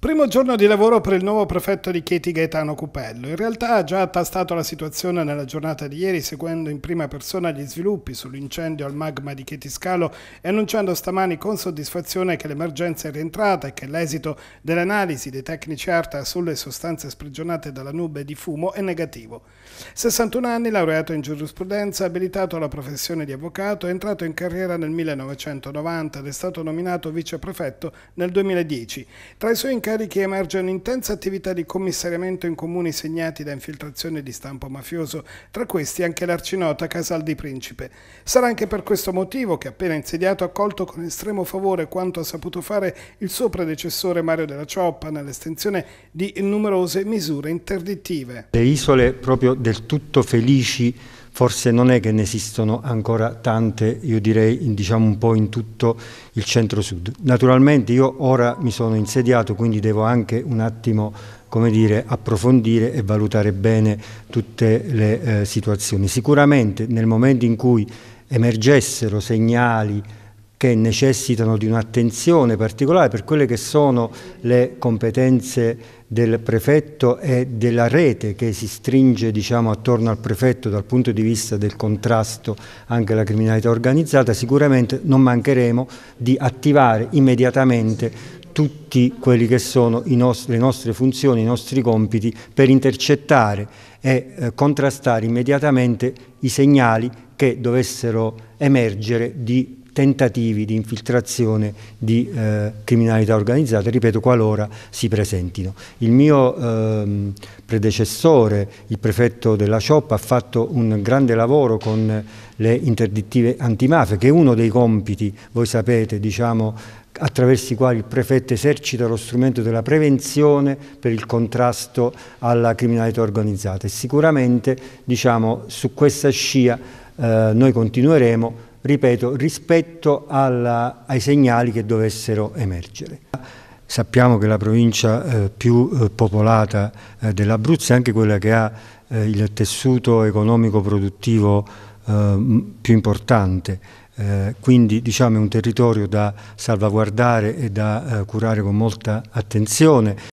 Primo giorno di lavoro per il nuovo prefetto di Chieti Gaetano Cupello. In realtà ha già tastato la situazione nella giornata di ieri seguendo in prima persona gli sviluppi sull'incendio al magma di Chieti Scalo e annunciando stamani con soddisfazione che l'emergenza è rientrata e che l'esito dell'analisi dei tecnici ARTA sulle sostanze sprigionate dalla nube di fumo è negativo. 61 anni, laureato in giurisprudenza, abilitato alla professione di avvocato, è entrato in carriera nel 1990 ed è stato nominato viceprefetto nel 2010. Tra i suoi incarichi carichi emerge un'intensa attività di commissariamento in comuni segnati da infiltrazioni di stampo mafioso, tra questi anche l'arcinota Casal di Principe. Sarà anche per questo motivo che appena insediato ha accolto con estremo favore quanto ha saputo fare il suo predecessore Mario della Cioppa nell'estensione di numerose misure interdittive. Le isole proprio del tutto felici forse non è che ne esistono ancora tante, io direi in, diciamo un po' in tutto il centro-sud. Naturalmente io ora mi sono insediato, quindi devo anche un attimo come dire, approfondire e valutare bene tutte le eh, situazioni. Sicuramente nel momento in cui emergessero segnali che necessitano di un'attenzione particolare per quelle che sono le competenze del prefetto e della rete che si stringe diciamo, attorno al prefetto dal punto di vista del contrasto anche alla criminalità organizzata, sicuramente non mancheremo di attivare immediatamente tutti quelli che sono nostri, le nostre funzioni, i nostri compiti per intercettare e eh, contrastare immediatamente i segnali che dovessero emergere di tentativi di infiltrazione di eh, criminalità organizzata, ripeto, qualora si presentino. Il mio ehm, predecessore, il prefetto della CIOP, ha fatto un grande lavoro con le interdittive antimafia, che è uno dei compiti, voi sapete, diciamo, attraverso i quali il prefetto esercita lo strumento della prevenzione per il contrasto alla criminalità organizzata. E sicuramente diciamo, su questa scia eh, noi continueremo ripeto, rispetto alla, ai segnali che dovessero emergere. Sappiamo che la provincia eh, più eh, popolata eh, dell'Abruzzo è anche quella che ha eh, il tessuto economico produttivo eh, più importante, eh, quindi diciamo, è un territorio da salvaguardare e da curare con molta attenzione